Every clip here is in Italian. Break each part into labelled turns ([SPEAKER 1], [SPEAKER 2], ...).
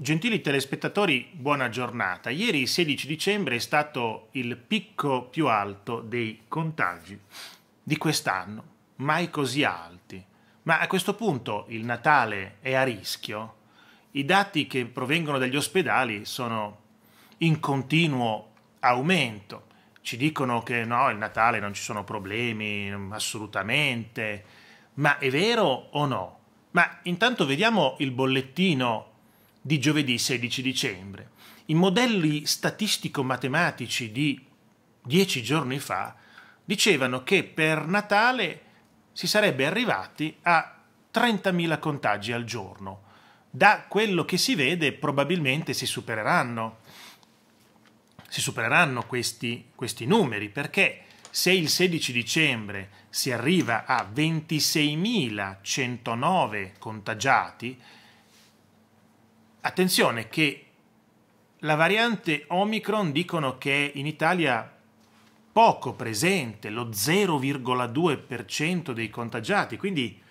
[SPEAKER 1] Gentili telespettatori, buona giornata. Ieri 16 dicembre è stato il picco più alto dei contagi di quest'anno, mai così alti. Ma a questo punto il Natale è a rischio. I dati che provengono dagli ospedali sono in continuo aumento. Ci dicono che no, il Natale non ci sono problemi assolutamente. Ma è vero o no? Ma intanto vediamo il bollettino di giovedì 16 dicembre. I modelli statistico-matematici di dieci giorni fa dicevano che per Natale si sarebbe arrivati a 30.000 contagi al giorno. Da quello che si vede probabilmente si supereranno, si supereranno questi, questi numeri perché se il 16 dicembre si arriva a 26.109 contagiati, Attenzione che la variante Omicron dicono che in Italia poco presente, lo 0,2% dei contagiati, quindi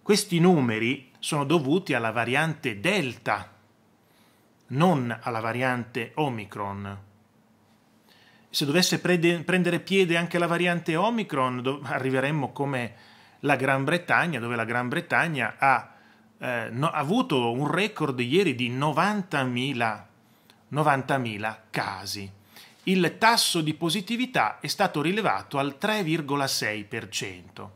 [SPEAKER 1] questi numeri sono dovuti alla variante Delta, non alla variante Omicron. Se dovesse prendere piede anche la variante Omicron, arriveremmo come la Gran Bretagna, dove la Gran Bretagna ha eh, no, ha avuto un record ieri di 90.000, 90.000 casi. Il tasso di positività è stato rilevato al 3,6%.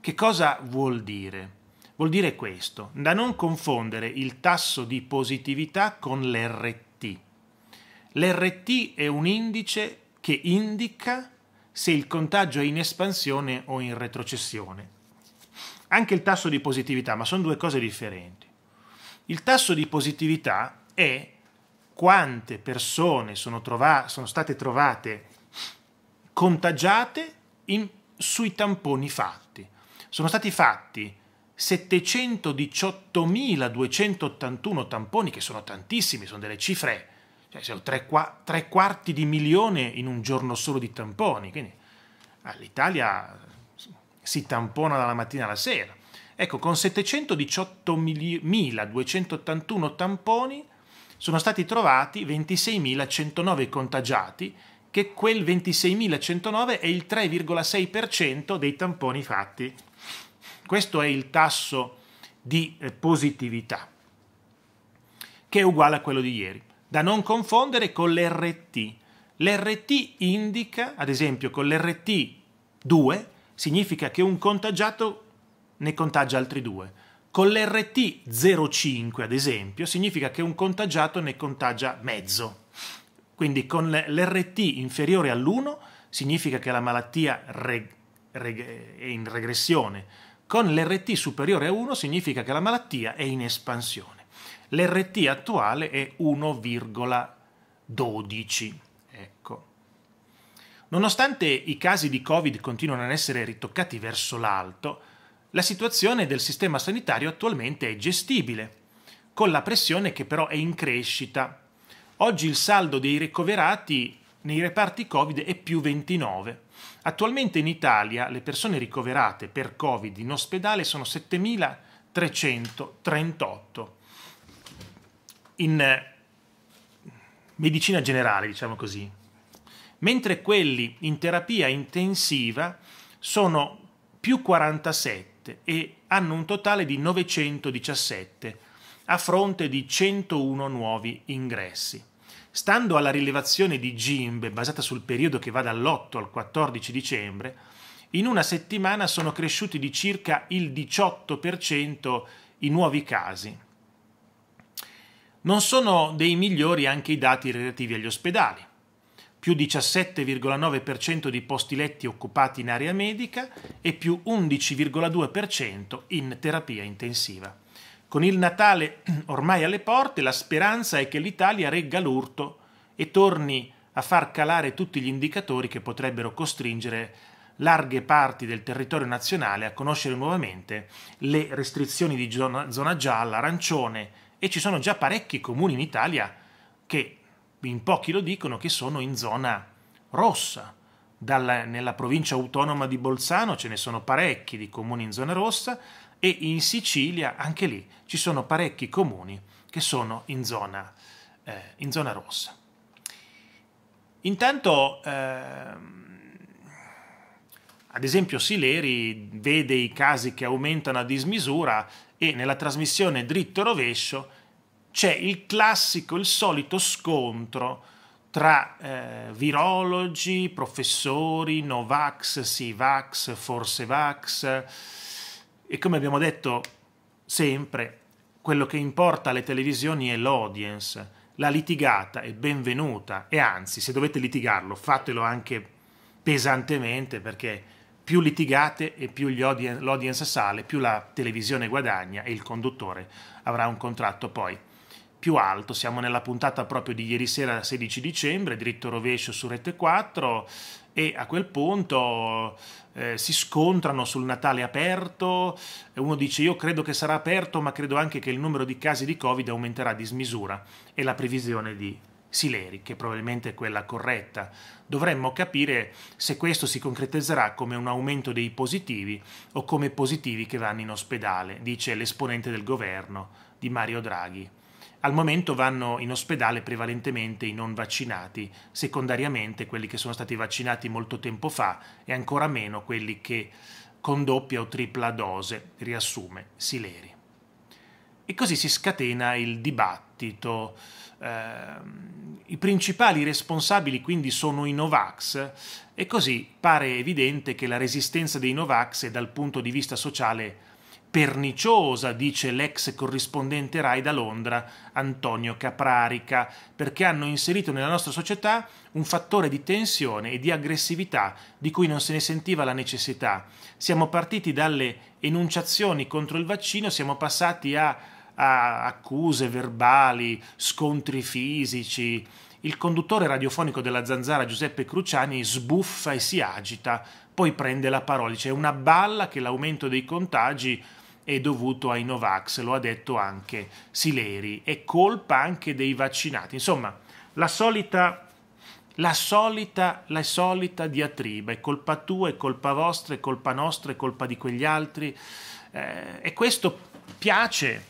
[SPEAKER 1] Che cosa vuol dire? Vuol dire questo, da non confondere il tasso di positività con l'RT. L'RT è un indice che indica se il contagio è in espansione o in retrocessione anche il tasso di positività, ma sono due cose differenti. Il tasso di positività è quante persone sono, trova- sono state trovate contagiate in, sui tamponi fatti. Sono stati fatti 718.281 tamponi, che sono tantissimi, sono delle cifre, cioè sono tre, qua- tre quarti di milione in un giorno solo di tamponi, quindi L'Italia si tampona dalla mattina alla sera. Ecco, con 718.281 tamponi sono stati trovati 26.109 contagiati, che quel 26.109 è il 3,6% dei tamponi fatti. Questo è il tasso di eh, positività, che è uguale a quello di ieri, da non confondere con l'RT. L'RT indica, ad esempio, con l'RT 2, significa che un contagiato ne contagia altri due. Con l'RT05, ad esempio, significa che un contagiato ne contagia mezzo. Quindi con l'RT inferiore all'1 significa che la malattia reg- reg- è in regressione. Con l'RT superiore a 1 significa che la malattia è in espansione. L'RT attuale è 1,12. Ecco. Nonostante i casi di Covid continuano ad essere ritoccati verso l'alto, la situazione del sistema sanitario attualmente è gestibile, con la pressione che però è in crescita. Oggi il saldo dei ricoverati nei reparti Covid è più 29. Attualmente in Italia le persone ricoverate per Covid in ospedale sono 7.338. In eh, medicina generale, diciamo così, mentre quelli in terapia intensiva sono più 47 e hanno un totale di 917 a fronte di 101 nuovi ingressi. Stando alla rilevazione di GIMB, basata sul periodo che va dall'8 al 14 dicembre, in una settimana sono cresciuti di circa il 18% i nuovi casi. Non sono dei migliori anche i dati relativi agli ospedali più 17,9% di posti letti occupati in area medica e più 11,2% in terapia intensiva. Con il Natale ormai alle porte, la speranza è che l'Italia regga l'urto e torni a far calare tutti gli indicatori che potrebbero costringere larghe parti del territorio nazionale a conoscere nuovamente le restrizioni di zona, zona gialla, arancione e ci sono già parecchi comuni in Italia che in pochi lo dicono, che sono in zona rossa. Dalla, nella provincia autonoma di Bolzano ce ne sono parecchi di comuni in zona rossa e in Sicilia anche lì ci sono parecchi comuni che sono in zona, eh, in zona rossa. Intanto, eh, ad esempio, Sileri vede i casi che aumentano a dismisura e nella trasmissione dritto rovescio c'è il classico, il solito scontro tra eh, virologi, professori, Novax, sì Vax, forse Vax e come abbiamo detto sempre, quello che importa alle televisioni è l'audience. La litigata è benvenuta e anzi, se dovete litigarlo, fatelo anche pesantemente perché più litigate e più l'audience sale, più la televisione guadagna e il conduttore avrà un contratto poi più alto. Siamo nella puntata proprio di ieri sera, 16 dicembre, dritto rovescio su Rete 4 e a quel punto eh, si scontrano sul Natale aperto, uno dice io credo che sarà aperto ma credo anche che il numero di casi di Covid aumenterà di dismisura e la previsione di Sileri, che probabilmente è quella corretta. Dovremmo capire se questo si concretizzerà come un aumento dei positivi o come positivi che vanno in ospedale, dice l'esponente del governo di Mario Draghi. Al momento vanno in ospedale prevalentemente i non vaccinati, secondariamente quelli che sono stati vaccinati molto tempo fa e ancora meno quelli che con doppia o tripla dose, riassume Sileri. E così si scatena il dibattito. Eh, I principali responsabili quindi sono i Novax e così pare evidente che la resistenza dei Novax è dal punto di vista sociale perniciosa, dice l'ex corrispondente RAI da Londra, Antonio Caprarica, perché hanno inserito nella nostra società un fattore di tensione e di aggressività di cui non se ne sentiva la necessità. Siamo partiti dalle enunciazioni contro il vaccino, siamo passati a, a accuse verbali, scontri fisici, il conduttore radiofonico della Zanzara Giuseppe Cruciani sbuffa e si agita, poi prende la parola, c'è una balla che l'aumento dei contagi è dovuto ai Novax, lo ha detto anche Sileri, è colpa anche dei vaccinati. Insomma, la solita, la solita, la solita diatriba, è colpa tua, è colpa vostra, è colpa nostra, è colpa di quegli altri. Eh, e questo piace,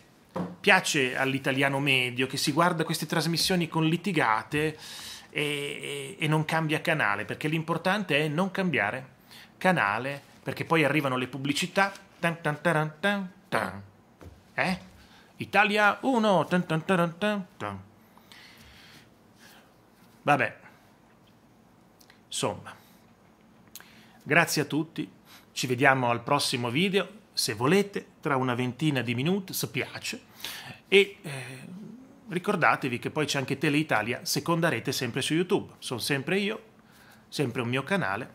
[SPEAKER 1] piace all'italiano medio che si guarda queste trasmissioni con litigate e, e, e non cambia canale, perché l'importante è non cambiare canale, perché poi arrivano le pubblicità Tan, tan, taran, tan, tan. Eh? Italia 1. Tan, tan, taran, tan, tan. Vabbè. Insomma. Grazie a tutti. Ci vediamo al prossimo video, se volete, tra una ventina di minuti, se piace. E eh, ricordatevi che poi c'è anche Tele Italia, seconda rete sempre su YouTube. Sono sempre io, sempre un mio canale,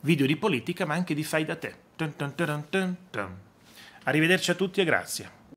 [SPEAKER 1] video di politica ma anche di fai da te. Dun dun dun Arrivederci a tutti e grazie.